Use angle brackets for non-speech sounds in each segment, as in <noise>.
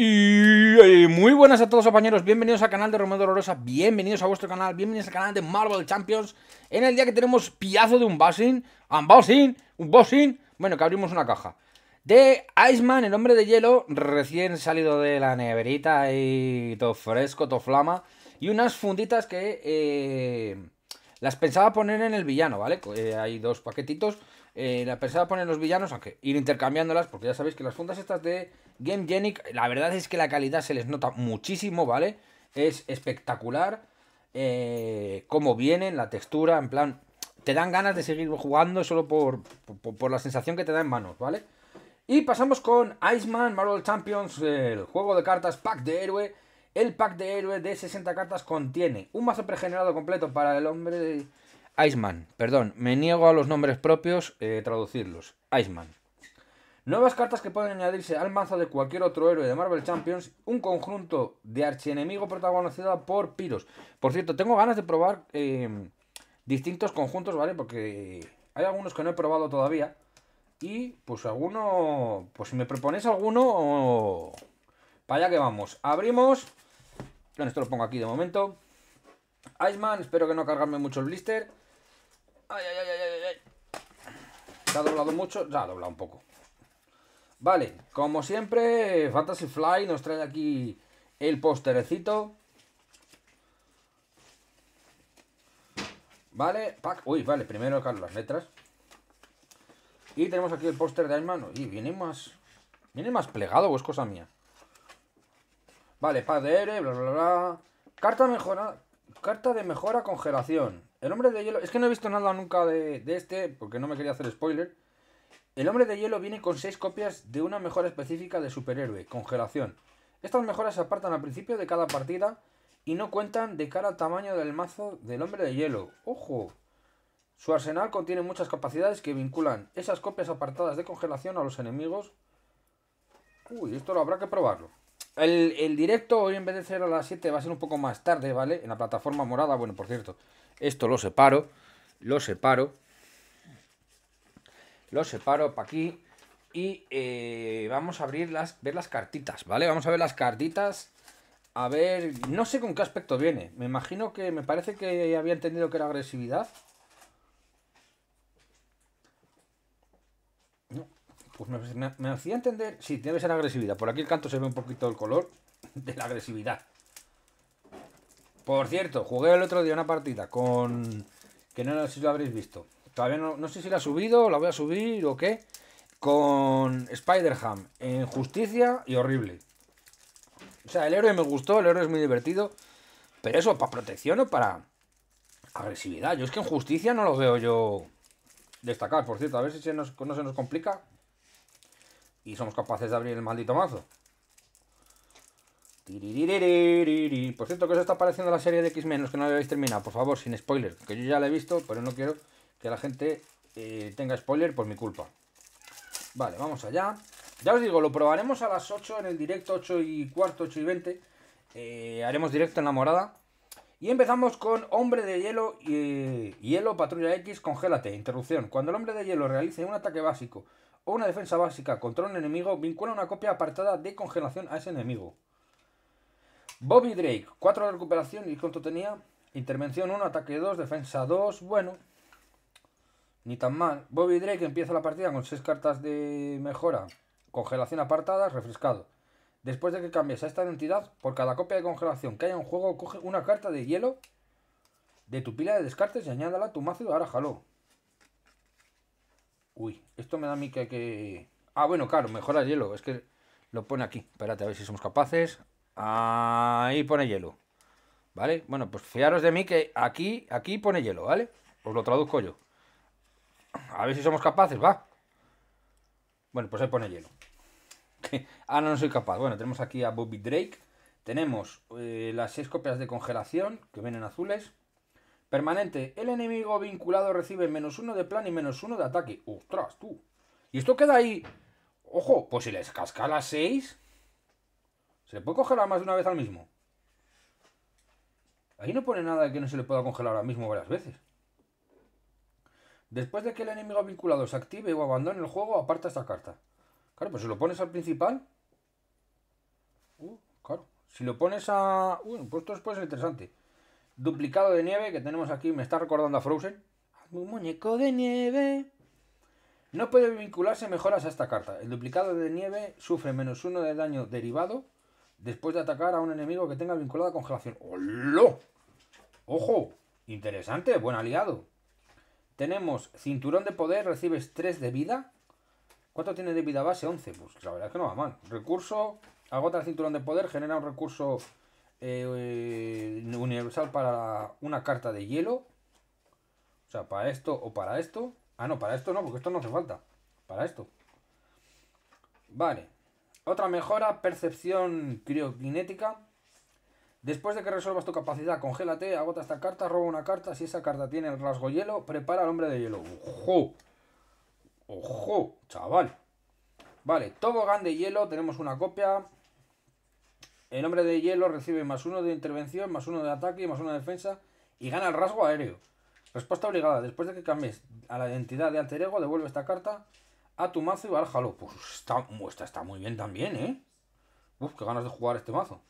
Y eh, muy buenas a todos compañeros, bienvenidos al canal de Romero Dolorosa, bienvenidos a vuestro canal, bienvenidos al canal de Marvel Champions En el día que tenemos piazo de un bossing, unboxing, un bueno que abrimos una caja De Iceman, el hombre de hielo, recién salido de la neverita y todo fresco, todo flama Y unas funditas que eh, las pensaba poner en el villano, ¿vale? Eh, hay dos paquetitos eh, la pensaba poner los villanos, aunque ir intercambiándolas, porque ya sabéis que las fundas estas de Game Genic, la verdad es que la calidad se les nota muchísimo, ¿vale? Es espectacular eh, cómo vienen, la textura, en plan, te dan ganas de seguir jugando solo por, por la sensación que te da en manos, ¿vale? Y pasamos con Iceman Marvel Champions, el juego de cartas pack de héroe. El pack de héroe de 60 cartas contiene un mazo pregenerado completo para el hombre Iceman, perdón, me niego a los nombres propios eh, traducirlos. Iceman. Nuevas cartas que pueden añadirse al mazo de cualquier otro héroe de Marvel Champions, un conjunto de archienemigo protagonizado por Piros. Por cierto, tengo ganas de probar em, distintos conjuntos, ¿vale? Porque hay algunos que no he probado todavía. Y pues alguno, pues si me proponéis alguno, para allá que vamos. Abrimos. Bueno, esto lo pongo aquí de momento. Iceman, espero que no cargarme mucho el blister. Se ha doblado mucho, ya ha doblado un poco. Vale, como siempre, Fantasy Fly nos trae aquí el posterecito. Vale, Uy, vale, primero, carlos las letras. Y tenemos aquí el póster de hermano Y viene más. ¿Viene más plegado o es cosa mía? Vale, padre bla, bla, bla. Carta mejora. Carta de mejora congelación. El hombre de hielo, es que no he visto nada nunca de, este, porque no me quería hacer spoiler. El hombre de hielo viene con 6 copias de una mejora específica de superhéroe, congelación. Estas mejoras se apartan al principio de cada partida y no cuentan de cara al tamaño del mazo del hombre de hielo. ¡Ojo! Su arsenal contiene muchas capacidades que vinculan esas copias apartadas de congelación a los enemigos. Uy, esto lo habrá que probarlo. El, el directo hoy en vez de ser a las 7 va a ser un poco más tarde, ¿vale? En la plataforma morada, bueno, por cierto. Esto lo separo, lo separo, lo separo para aquí y eh, vamos a abrir las, ver las cartitas, ¿vale? Vamos a ver las cartitas. A ver, no sé con qué aspecto viene. Me imagino que me parece que había entendido que era agresividad. No, pues me, hacía entender. Sí, debe ser agresividad. Por aquí el canto se ve un poquito el color de la agresividad. Por cierto, jugué el otro día una partida con... Que no sé si lo habréis visto. Todavía no, sé si la he subido, la voy a subir o qué. Con Spider-Ham en justicia y horrible. O sea, el héroe me gustó, el héroe es muy divertido. Pero eso, ¿para protección o para agresividad? Yo es que en justicia no lo veo yo destacar, por cierto. A ver si no se nos complica. Y somos capaces de abrir el maldito mazo. Por cierto, que os está pareciendo la serie de X-Men? que no la habéis terminado, por favor, sin spoiler, que yo ya la he visto, pero no quiero que la gente eh, tenga spoiler por mi culpa. Vale, vamos allá. Ya os digo, lo probaremos a las 8 en el directo, 8 y cuarto, 8 y 20. Eh, haremos directo en la morada. Y empezamos con Hombre de Hielo y eh, Hielo Patrulla X, congélate, interrupción. Cuando el Hombre de Hielo realice un ataque básico o una defensa básica contra un enemigo, vincula una copia apartada de congelación a ese enemigo. Bobby Drake, 4 de recuperación. ¿Y cuánto tenía? Intervención 1, ataque 2, defensa 2. Bueno, ni tan mal. Bobby Drake empieza la partida con 6 cartas de mejora. Congelación apartada, refrescado. Después de que cambies a esta identidad, por cada copia de congelación que haya en juego, coge una carta de hielo de tu pila de descartes y añádala a tu mazo ahora jaló. Uy, esto me da a mí que, que... Ah, bueno, claro, mejora hielo. Es que lo pone aquí. Espérate, a ver si somos capaces. Ahí pone hielo. ¿Vale? Bueno, pues fiaros de mí que aquí, aquí pone hielo, ¿vale? Os lo traduzco yo. A ver si somos capaces, va. Bueno, pues ahí pone hielo. <laughs> ah, no, no soy capaz. Bueno, tenemos aquí a Bobby Drake. Tenemos eh, las seis copias de congelación que vienen azules. Permanente. El enemigo vinculado recibe menos uno de plan y menos uno de ataque. ¡Ostras, tú! Y esto queda ahí. Ojo, pues si les casca las 6. ¿Se le puede congelar más de una vez al mismo? Ahí no pone nada de que no se le pueda congelar al mismo varias veces. Después de que el enemigo vinculado se active o abandone el juego, aparta esta carta. Claro, pues si lo pones al principal... Uh, claro. Si lo pones a... Uy, pues esto después es interesante. Duplicado de nieve que tenemos aquí, me está recordando a Frozen. Un muñeco de nieve. No puede vincularse mejoras a esta carta. El duplicado de nieve sufre menos uno de daño derivado después de atacar a un enemigo que tenga vinculada congelación. ¡Holo! ¡Ojo! Interesante, buen aliado. Tenemos cinturón de poder, recibes 3 de vida. ¿Cuánto tiene de vida base? 11. Pues la verdad es que no va mal. Recurso, agota el cinturón de poder, genera un recurso eh, universal para una carta de hielo. O sea, para esto o para esto. Ah, no, para esto no, porque esto no hace falta. Para esto. Vale. Otra mejora, percepción Crioginética Después de que resuelvas tu capacidad, congélate, agota esta carta, roba una carta. Si esa carta tiene el rasgo hielo, prepara al hombre de hielo. ¡Ojo! ¡Ojo! Chaval. Vale, tobogán de hielo, tenemos una copia. El hombre de hielo recibe más uno de intervención, más uno de ataque y más uno de defensa y gana el rasgo aéreo. Respuesta obligada. Después de que cambies a la identidad de alter ego, devuelve esta carta a tu mazo y bájalo Pues está, muestra está muy bien también, ¿eh? Uf, qué ganas de jugar este mazo.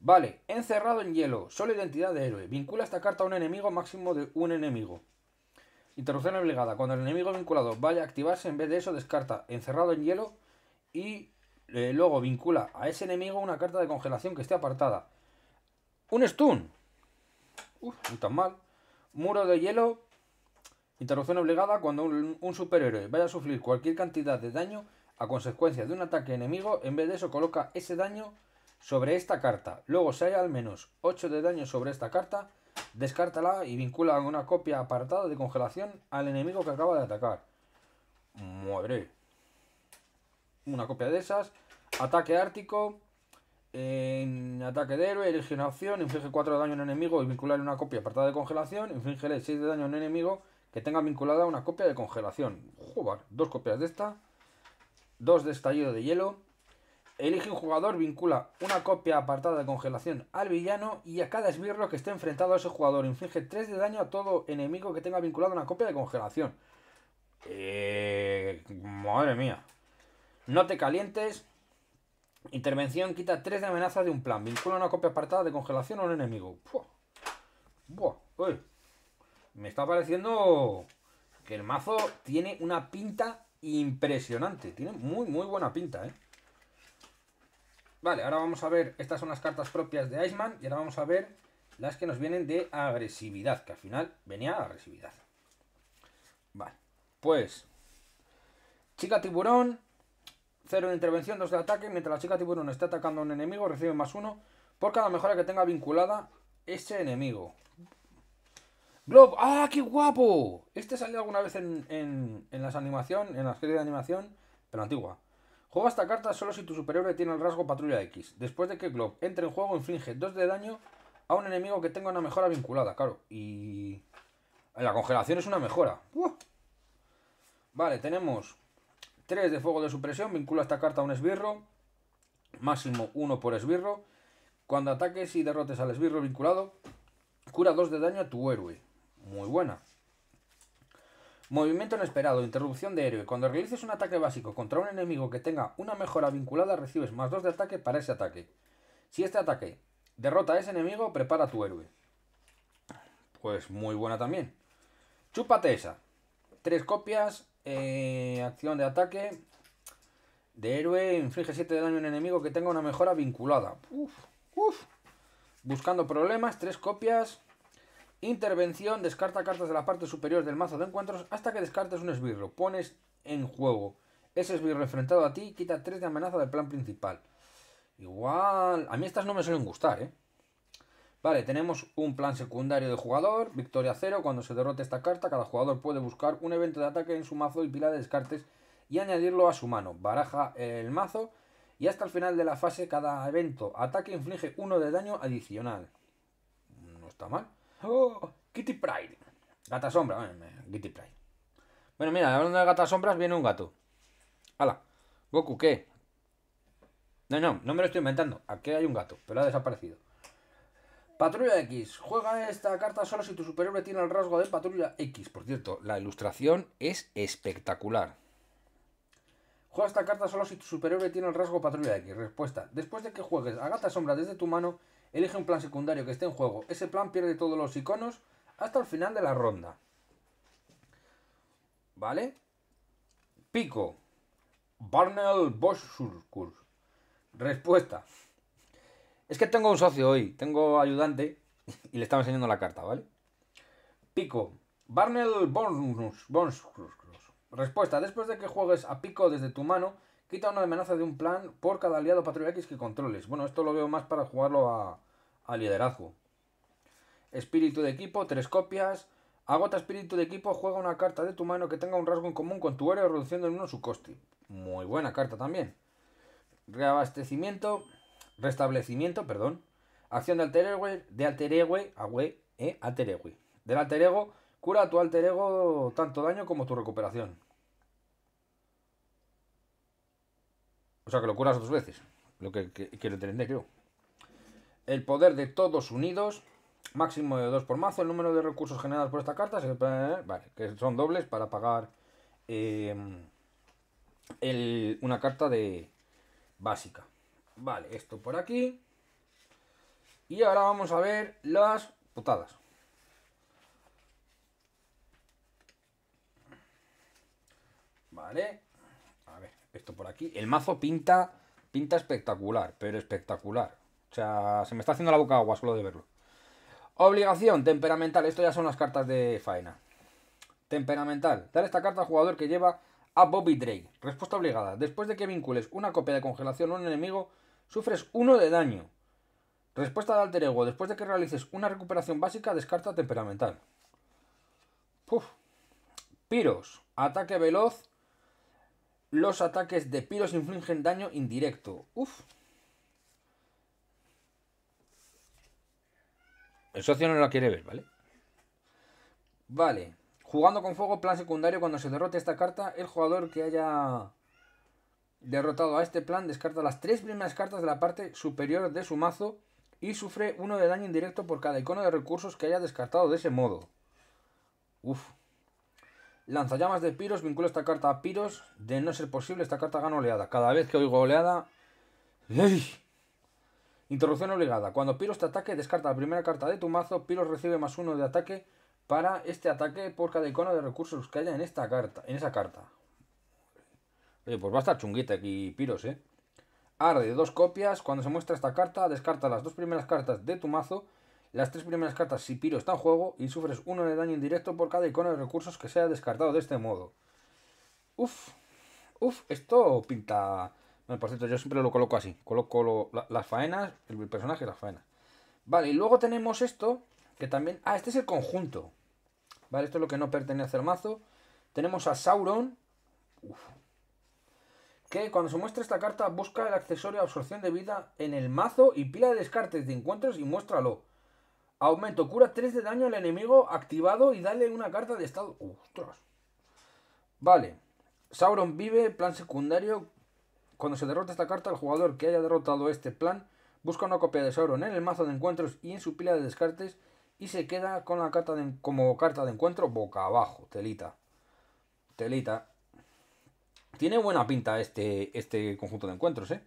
Vale, encerrado en hielo, solo identidad de héroe. Vincula esta carta a un enemigo máximo de un enemigo. Interrupción obligada. Cuando el enemigo vinculado vaya a activarse, en vez de eso descarta encerrado en hielo y eh, luego vincula a ese enemigo una carta de congelación que esté apartada. Un stun. Uf, no tan mal. Muro de hielo Interrupción obligada cuando un, superhéroe vaya a sufrir cualquier cantidad de daño a consecuencia de un ataque enemigo, en vez de eso coloca ese daño sobre esta carta. Luego si hay al menos 8 de daño sobre esta carta, descártala y vincula una copia apartada de congelación al enemigo que acaba de atacar. Madre. Una copia de esas. Ataque ártico. En ataque de héroe, elige una opción, inflige 4 de daño en enemigo y vincularle una copia apartada de congelación, inflige 6 de daño en enemigo que tenga vinculada una copia de congelación. Jugar, dos copias de esta, dos de estallido de hielo. Elige un jugador, vincula una copia apartada de congelación al villano y a cada esbirro que esté enfrentado a ese jugador. Inflige 3 de daño a todo enemigo que tenga vinculada una copia de congelación. Eh, madre mía. No te calientes. Intervención quita 3 de amenaza de un plan. Vincula una copia apartada de congelación a un enemigo. Buah. Buah. Uy me está pareciendo que el mazo tiene una pinta impresionante. Tiene muy, muy buena pinta, ¿eh? Vale, ahora vamos a ver, estas son las cartas propias de Iceman y ahora vamos a ver las que nos vienen de agresividad, que al final venía agresividad. Vale, pues... Chica tiburón, cero de intervención, dos de ataque. Mientras la chica tiburón está atacando a un enemigo, recibe más uno por cada mejora que tenga vinculada ese enemigo. Glob, ¡ah, qué guapo! Este salió alguna vez en, en, en las animaciones, en las series de animación, pero antigua. Juega esta carta solo si tu superhéroe tiene el rasgo patrulla X. Después de que Glob entre en juego, inflige 2 de daño a un enemigo que tenga una mejora vinculada, claro. Y. La congelación es una mejora. Vale, tenemos 3 de fuego de supresión. Vincula esta carta a un esbirro. Máximo 1 por esbirro. Cuando ataques y derrotes al esbirro vinculado, cura 2 de daño a tu héroe muy buena. Movimiento inesperado, interrupción de héroe. Cuando realices un ataque básico contra un enemigo que tenga una mejora vinculada, recibes más 2 de ataque para ese ataque. Si este ataque derrota a ese enemigo, prepara tu héroe. Pues muy buena también. Chúpate esa. Tres copias, eh, acción de ataque. De héroe, inflige 7 de daño a un enemigo que tenga una mejora vinculada. Uf, Buscando problemas, tres copias, Intervención, descarta cartas de la parte superior del mazo de encuentros hasta que descartes un esbirro. Pones en juego ese esbirro enfrentado a ti, quita 3 de amenaza del plan principal. Igual... A mí estas no me suelen gustar, ¿eh? Vale, tenemos un plan secundario de jugador, victoria 0, cuando se derrote esta carta, cada jugador puede buscar un evento de ataque en su mazo y pila de descartes y añadirlo a su mano. Baraja el mazo y hasta el final de la fase cada evento ataque inflige uno de daño adicional. No está mal. Oh, Kitty Pride. Gata sombra, bueno, eh, Kitty Pride. Bueno, mira, hablando de gatas sombras, viene un gato. Hala, Goku, ¿qué? No, no, no me lo estoy inventando. Aquí hay un gato, pero ha desaparecido. Patrulla X. Juega esta carta solo si tu superhéroe tiene el rasgo de Patrulla X. Por cierto, la ilustración es espectacular. Juega esta carta solo si tu superhéroe tiene el rasgo patrulla aquí. Respuesta. Después de que juegues a gata sombra desde tu mano, elige un plan secundario que esté en juego. Ese plan pierde todos los iconos hasta el final de la ronda. ¿Vale? Pico. Barnell Boschurkur. Respuesta. Es que tengo un socio hoy, tengo ayudante <laughs> y le estaba enseñando la carta, ¿vale? Pico. Barnell Boschurkur. Respuesta. Después de que juegues a pico desde tu mano, quita una amenaza de un plan por cada aliado patrulla X que controles. Bueno, esto lo veo más para jugarlo a, liderazgo. Espíritu de equipo, tres copias. Agota espíritu de equipo, juega una carta de tu mano que tenga un rasgo en común con tu héroe, reduciendo en uno su coste. Muy buena carta también. Reabastecimiento, restablecimiento, perdón. Acción de alter ego, de alter ego, ah, eh, alter ego. Del alter ego, cura a tu alter ego tanto daño como tu recuperación. O sea, que lo curas dos veces. Lo que, quiero entender, creo. El poder de todos unidos. Máximo de dos por mazo. El número de recursos generados por esta carta. Vale, que son dobles para pagar em, una carta de básica. Vale, esto por aquí. Y ahora vamos a ver las putadas. Vale. Esto por aquí. El mazo pinta, pinta espectacular, pero espectacular. O sea, se me está haciendo la boca agua solo de verlo. Obligación, temperamental. Esto ya son las cartas de faena. Temperamental. Dar esta carta al jugador que lleva a Bobby Drake. Respuesta obligada. Después de que vincules una copia de congelación a un enemigo, sufres uno de daño. Respuesta de alter ego. Después de que realices una recuperación básica, descarta temperamental. Puf. Piros. Ataque veloz los ataques de pilos infligen daño indirecto. Uf. El socio no lo quiere ver, ¿vale? Vale. Jugando con fuego, plan secundario. Cuando se derrote esta carta, el jugador que haya derrotado a este plan descarta las tres primeras cartas de la parte superior de su mazo y sufre uno de daño indirecto por cada icono de recursos que haya descartado de ese modo. Uf. Lanzallamas de Piros, vincula esta carta a Piros. De no ser posible, esta carta gana oleada. Cada vez que oigo oleada... Interrupción obligada. Cuando Piros te ataque, descarta la primera carta de tu mazo. Piros recibe más uno de ataque para este ataque por cada icono de recursos que haya en esta carta, en esa carta. Oye, pues va a estar chunguita aquí Piros, ¿eh? Arde dos copias. Cuando se muestra esta carta, descarta las dos primeras cartas de tu mazo las tres primeras cartas si Piro está en juego y sufres uno de daño indirecto por cada icono de recursos que sea descartado de este modo. Uf, uf, esto pinta... Bueno, por cierto, yo siempre lo coloco así. Coloco las faenas, el personaje y las faenas. Vale, y luego tenemos esto, que también... Ah, este es el conjunto. Vale, esto es lo que no pertenece al mazo. Tenemos a Sauron. Que cuando se muestra esta carta, busca el accesorio de absorción de vida en el mazo y pila de descartes de encuentros y muéstralo. Aumento, cura 3 de daño al enemigo activado y dale una carta de estado. ¡Ostras! Vale. Sauron vive, plan secundario. Cuando se derrota esta carta, el jugador que haya derrotado este plan busca una copia de Sauron en el mazo de encuentros y en su pila de descartes y se queda con la carta como carta de encuentro boca abajo, telita. Telita. Tiene buena pinta este, este conjunto de encuentros, ¿eh?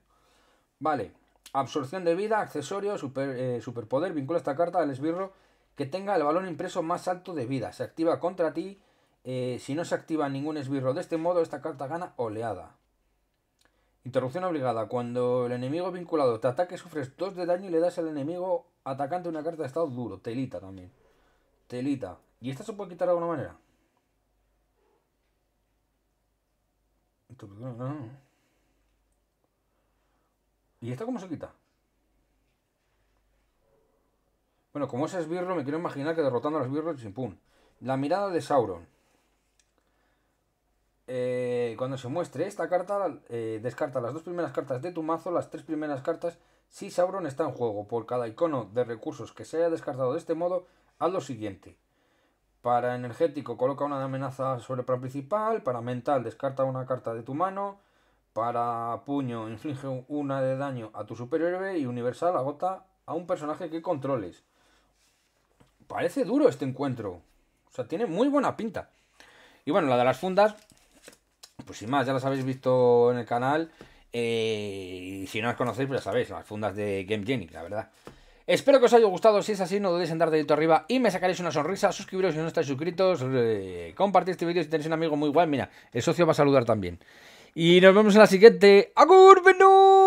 Vale. Absorción de vida, accesorio, super, eh, superpoder. Vincula esta carta al esbirro que tenga el balón impreso más alto de vida. Se activa contra ti. Eh, si no se activa ningún esbirro de este modo, esta carta gana oleada. Interrupción obligada. Cuando el enemigo vinculado te ataque, sufres 2 de daño y le das al enemigo atacante una carta de estado duro. Telita también. Telita. ¿Y esta se puede quitar de alguna manera? No. ¿Y esto cómo se quita? Bueno, como es esbirro, me quiero imaginar que derrotando a los esbirros, pum La mirada de Sauron. Eh, cuando se muestre esta carta, eh, descarta las dos primeras cartas de tu mazo, las tres primeras cartas, si Sauron está en juego. Por cada icono de recursos que se haya descartado de este modo, haz lo siguiente. Para energético, coloca una amenaza sobre el plan principal. Para mental, descarta una carta de tu mano. Para puño, <laughs> inflige una de daño a tu superhéroe y universal agota a un personaje que controles. Parece duro este encuentro. O sea, tiene muy buena pinta. Y bueno, la de las fundas, pues sin más, ya las habéis visto en el canal. Eh, y si no las conocéis, pues ya sabéis, las fundas de Game Genic la verdad. Espero que os haya gustado, si es así no dudéis en dar dedito arriba y me sacaréis una sonrisa, suscribiros si no estáis suscritos, eh, compartir este vídeo si tenéis un amigo muy guay, mira, el socio va a saludar también. Y nos vemos en la siguiente. ¡Agur,